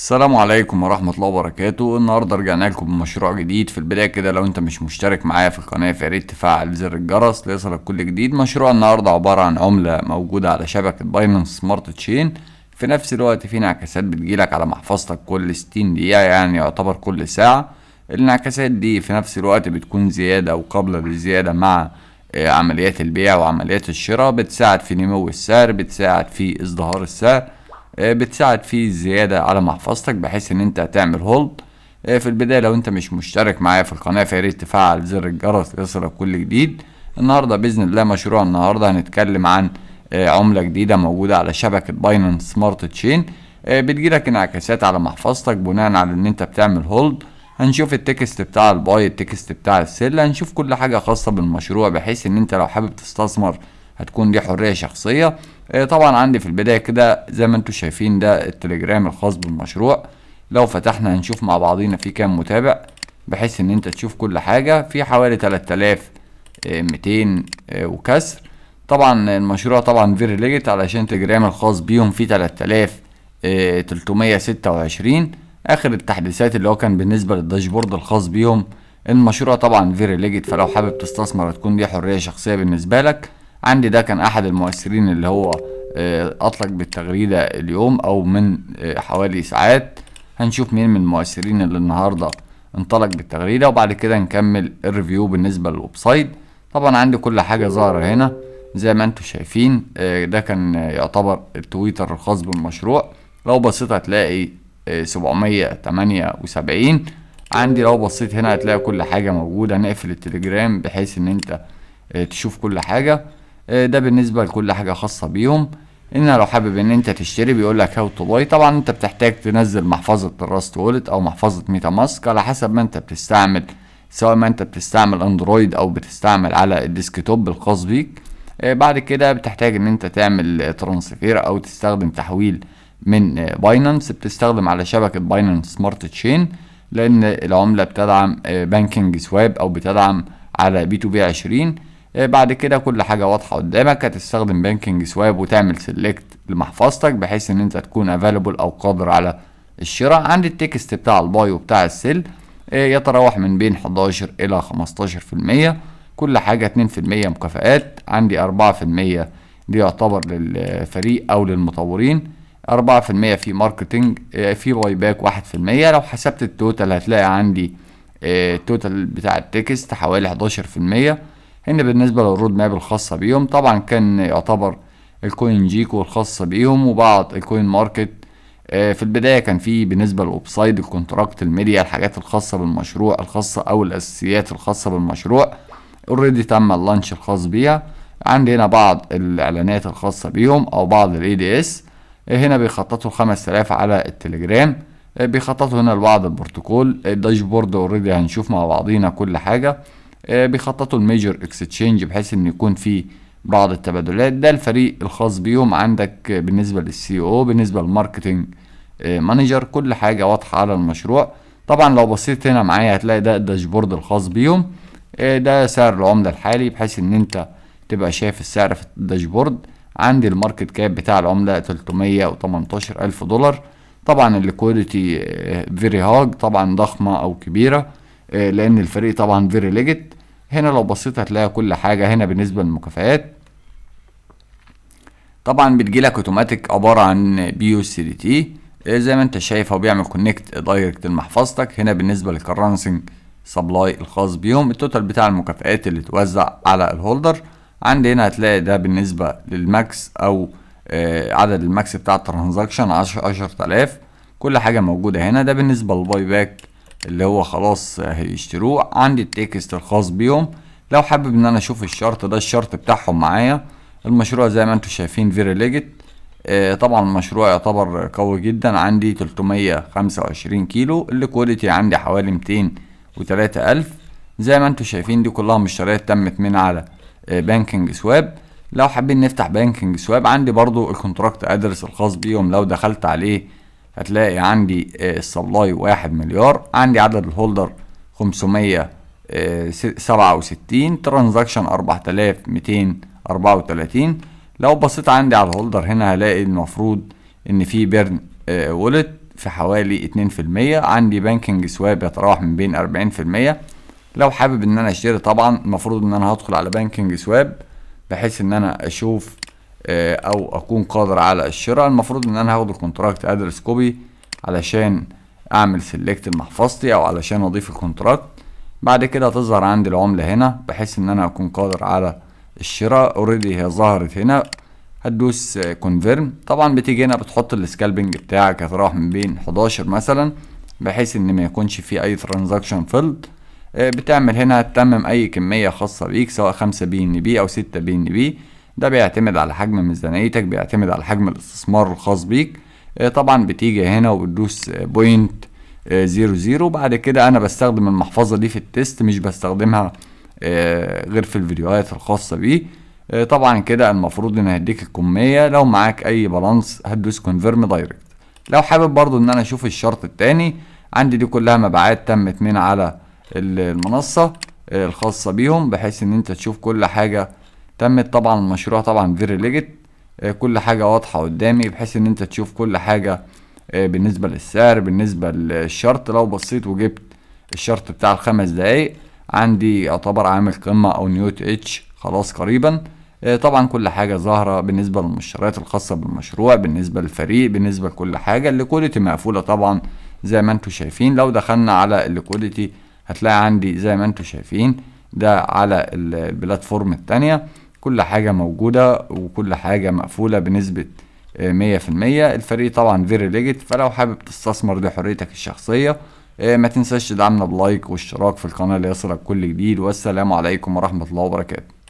السلام عليكم ورحمة الله وبركاته النهاردة رجعنا لكم بمشروع جديد في البداية كده لو انت مش مشترك معايا في القناة فياريت تفعل زر الجرس ليصلك كل جديد مشروع النهاردة عبارة عن عملة موجودة على شبكة باينانس سمارت تشين في نفس الوقت في انعكاسات بتجيلك على محفظتك كل ستين دقيقة يعني يعتبر كل ساعة الانعكاسات دي في نفس الوقت بتكون زيادة وقابلة للزيادة مع آه، عمليات البيع وعمليات الشراء بتساعد في نمو السعر بتساعد في ازدهار السعر آه، بتساعد في الزيادة على محفظتك بحيث ان انت تعمل هولد آه، في البداية لو انت مش مشترك معايا في القناة فياريت تفعل زر الجرس ليصلك كل جديد النهاردة بإذن الله مشروع النهاردة هنتكلم عن آه، عملة جديدة موجودة على شبكة باينانس سمارت تشين بتجيلك انعكاسات على محفظتك بناء على ان انت بتعمل هولد هنشوف التكست بتاع الباي التكست بتاع السلة هنشوف كل حاجة خاصة بالمشروع بحيث ان انت لو حابب تستثمر هتكون دي حريه شخصيه آه، طبعا عندي في البدايه كده زي ما انتم شايفين ده التليجرام الخاص بالمشروع لو فتحنا هنشوف مع بعضينا في كام متابع بحيث ان انت تشوف كل حاجه في حوالي 3200 آه، آه، وكسر طبعا المشروع طبعا فيري ليجت علشان تليجرام الخاص بيهم فيه 3326 اخر التحديثات اللي هو كان بالنسبه للداشبورد الخاص بيهم المشروع طبعا فيري ليجت فلو حابب تستثمر تكون دي حريه شخصيه بالنسبه لك عندي ده كان احد المؤثرين اللي هو آه، اطلق بالتغريده اليوم او من آه، حوالي ساعات هنشوف مين من المؤثرين اللي النهارده انطلق بالتغريده وبعد كده نكمل الريفيو بالنسبه للويب سايت طبعا عندي كل حاجه ظاهره هنا زي ما انتم شايفين آه، ده كان يعتبر التويتر الخاص بالمشروع لو بصيت هتلاقي 778 عندي لو بصيت هنا هتلاقي كل حاجه موجوده هنقفل التليجرام بحيث ان انت تشوف كل حاجه آه، ده بالنسبه لكل حاجه خاصه بيهم ان لو حابب ان انت تشتري بيقول لك هاو تو باي طبعا انت بتحتاج تنزل محفظه الراست وولت او محفظه ميتا ماسك على حسب ما انت بتستعمل سواء ما انت بتستعمل اندرويد او بتستعمل على الديسكتوب الخاص بيك آه، بعد كده بتحتاج ان انت تعمل ترانسفير او تستخدم تحويل من باينانس آه، بتستخدم على شبكه باينانس سمارت تشين لان العمله بتدعم بانكينج سواب او بتدعم على بي تو بي 20 إيه، بعد كده كل حاجة واضحة قدامك هتستخدم بانكينج سواب وتعمل سيلكت لمحفظتك بحيث ان انت تكون افيلبل او قادر على الشراء عند التكست بتاع الباي وبتاع السيل إيه، يتراوح من بين 11 الى 15% كل حاجة 2% مكافئات عندي 4% دي يعتبر للفريق او للمطورين 4% في ماركتنج في باي باك 1% لو حسبت التوتال هتلاقي عندي التوتال إيه، بتاع التكست حوالي 11% هنا بالنسبة للرود ماب الخاصة بيهم طبعا كان يعتبر الكوين جيكو الخاصة بيهم وبعض الكوين ماركت آه، في البداية كان في بالنسبة للأوبسايد الكونتراكت الميديا الحاجات الخاصة بالمشروع الخاصة أو الأساسيات الخاصة بالمشروع اوريدي تم اللانش الخاص بيها عندي هنا بعض الإعلانات الخاصة بيهم أو بعض الاي دي اس آه، هنا بيخططوا 5000 على التليجرام آه، بيخططوا هنا لبعض البروتوكول الداشبورد اوريدي هنشوف مع بعضينا كل حاجة آه، بيخططوا الميجر اكستشينج بحيث ان يكون في بعض التبادلات ده الفريق الخاص بيهم عندك بالنسبه للسي او بالنسبه للماركتنج مانجر كل حاجه واضحه على المشروع طبعا لو بصيت هنا معايا هتلاقي ده الداشبورد الخاص بيهم آه، ده سعر العمله الحالي بحيث ان انت تبقى شايف السعر في الداشبورد عندي الماركت كاب بتاع العمله 318000 الف دولار طبعا الليكويديتي فيري هاج طبعا ضخمه او كبيره آه، لان الفريق طبعا فيري ليجيت هنا لو بصيت هتلاقي كل حاجه هنا بالنسبه للمكافآت طبعا بتجيلك اوتوماتيك عباره عن بي يو سي دي تي زي ما انت شايف هو بيعمل كونكت دايركت لمحفظتك هنا بالنسبه للكرنسنج سبلاي الخاص بيهم التوتال بتاع المكافآت اللي توزع على الهولدر عندي هنا هتلاقي ده بالنسبه للماكس او آه، عدد الماكس بتاع الترانزاكشن 10000 كل حاجه موجوده هنا ده بالنسبه للباي باك اللي هو خلاص هيشتروه عندي التكست الخاص بيهم لو حابب ان انا اشوف الشرط ده الشرط بتاعهم معايا المشروع زي ما انتم شايفين فيري ليجت آه طبعا المشروع يعتبر قوي جدا عندي 325 كيلو الكواليتي عندي حوالي 203 الف زي ما انتم شايفين دي كلها مشتريات تمت من على آه بانكينج سواب لو حابين نفتح بانكينج سواب عندي برضو الكونتراكت ادرس الخاص بيهم لو دخلت عليه هتلاقي عندي السبلاي آه، واحد مليار عندي عدد الهولدر خمسمية آه، سبعة وستين ترانزاكشن أربعة آلاف ميتين أربعة وتلاتين لو بصيت عندي على الهولدر هنا هلاقي المفروض إن في بيرن وولت آه، في حوالي اتنين في المية عندي بانكينج سواب يتراوح من بين أربعين في المية لو حابب إن أنا أشتري طبعا المفروض إن أنا هدخل على بانكينج سواب بحيث إن أنا أشوف آه، او اكون قادر على الشراء المفروض ان انا هاخد الكونتراكت ادرس كوبي علشان اعمل سيلكت لمحفظتي او علشان اضيف الكونتراكت بعد كده هتظهر عندي العملة هنا بحيث ان انا اكون قادر على الشراء اوريدي هي ظهرت هنا هتدوس كونفيرم طبعا بتيجي هنا بتحط السكالبنج بتاعك هتروح من بين 11 مثلا بحيث ان ما يكونش في اي ترانزاكشن آه، فيلد بتعمل هنا تتمم اي كمية خاصة بيك سواء 5 بي ان بي او 6 بي ان بي ده بيعتمد على حجم ميزانيتك بيعتمد على حجم الاستثمار الخاص بيك آه، طبعا بتيجي هنا وبتدوس بوينت زيرو زيرو بعد كده انا بستخدم المحفظة دي في التست مش بستخدمها آه، غير في الفيديوهات الخاصة بيه آه، طبعا كده المفروض ان هديك الكمية لو معاك اي بالانس هتدوس كونفيرم دايركت لو حابب برضو ان انا اشوف الشرط التاني عندي دي كلها مبيعات تمت من على المنصة الخاصة بيهم بحيث ان انت تشوف كل حاجة تمت طبعا المشروع طبعا فيري ليجت آه، كل حاجة واضحة قدامي بحيث ان انت تشوف كل حاجة آه، بالنسبة للسعر بالنسبة للشرط لو بصيت وجبت الشرط بتاع الخمس دقايق عندي يعتبر عامل قمة او نيوت اتش خلاص قريبا آه، طبعا كل حاجة ظاهرة بالنسبة للمشتريات الخاصة بالمشروع بالنسبة للفريق بالنسبة لكل حاجة الليكويديتي مقفولة طبعا زي ما انتم شايفين لو دخلنا على الليكويديتي هتلاقي عندي زي ما انتم شايفين ده على البلاتفورم التانية كل حاجة موجودة وكل حاجة مقفولة بنسبة آه، مية في المية الفريق طبعا فيري ليجيت فلو حابب تستثمر لحريتك الشخصية آه، ما تنساش تدعمنا بلايك واشتراك في القناة ليصلك كل جديد والسلام عليكم ورحمة الله وبركاته